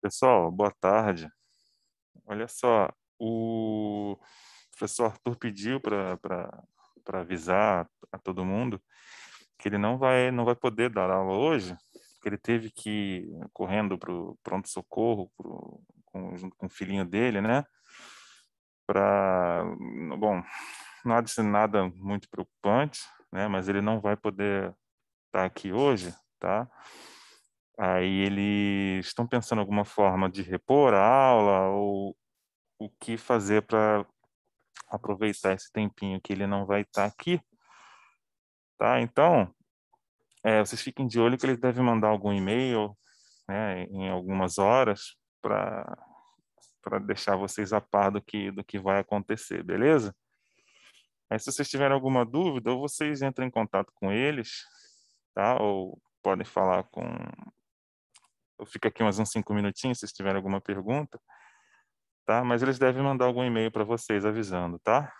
Pessoal, boa tarde. Olha só, o professor Arthur pediu para avisar a todo mundo que ele não vai, não vai poder dar aula hoje, porque ele teve que ir correndo para o pronto-socorro com, junto com o filhinho dele, né? Para. Bom, nada de nada muito preocupante, né? Mas ele não vai poder estar aqui hoje, tá? Aí eles estão pensando alguma forma de repor a aula ou o que fazer para aproveitar esse tempinho que ele não vai estar tá aqui. Tá? Então, é, vocês fiquem de olho que ele deve mandar algum e-mail né, em algumas horas para para deixar vocês a par do que, do que vai acontecer, beleza? Aí, se vocês tiverem alguma dúvida, ou vocês entram em contato com eles, tá? Ou podem falar com eu fico aqui mais uns cinco minutinhos, se tiverem alguma pergunta, tá? Mas eles devem mandar algum e-mail para vocês avisando, tá?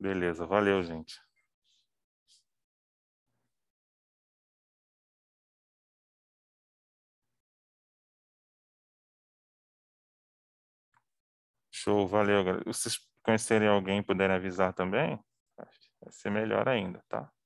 Beleza, valeu, gente. Show, valeu. Se vocês conhecerem alguém e puderem avisar também, vai ser melhor ainda, tá?